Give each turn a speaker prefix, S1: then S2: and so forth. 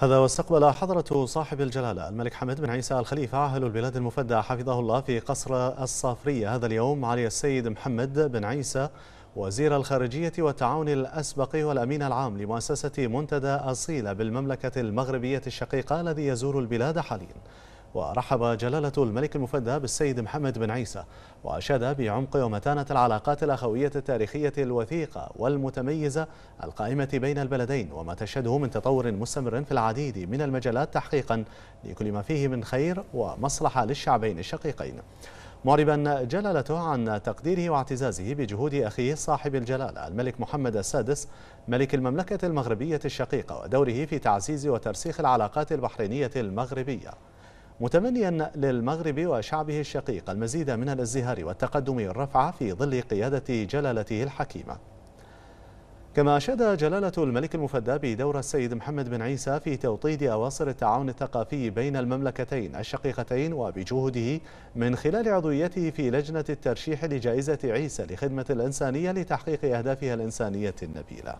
S1: هذا واستقبل حضرة صاحب الجلالة الملك حمد بن عيسى الخليفة أهل البلاد المفدى حفظه الله في قصر الصافرية هذا اليوم علي السيد محمد بن عيسى وزير الخارجية والتعاون الأسبق والأمين العام لمؤسسة منتدى أصيلة بالمملكة المغربية الشقيقة الذي يزور البلاد حالياً ورحب جلالة الملك المفدى بالسيد محمد بن عيسى وأشاد بعمق ومتانة العلاقات الأخوية التاريخية الوثيقة والمتميزة القائمة بين البلدين وما تشهده من تطور مستمر في العديد من المجالات تحقيقا لكل ما فيه من خير ومصلحة للشعبين الشقيقين معربا جلالته عن تقديره واعتزازه بجهود أخيه صاحب الجلالة الملك محمد السادس ملك المملكة المغربية الشقيقة ودوره في تعزيز وترسيخ العلاقات البحرينية المغربية متمنيا للمغرب وشعبه الشقيق المزيد من الازدهار والتقدم والرفعة في ظل قيادة جلالته الحكيمة كما أشاد جلالة الملك المفدى بدور السيد محمد بن عيسى في توطيد أواصر التعاون الثقافي بين المملكتين الشقيقتين وبجهوده من خلال عضويته في لجنة الترشيح لجائزة عيسى لخدمة الإنسانية لتحقيق أهدافها الإنسانية النبيلة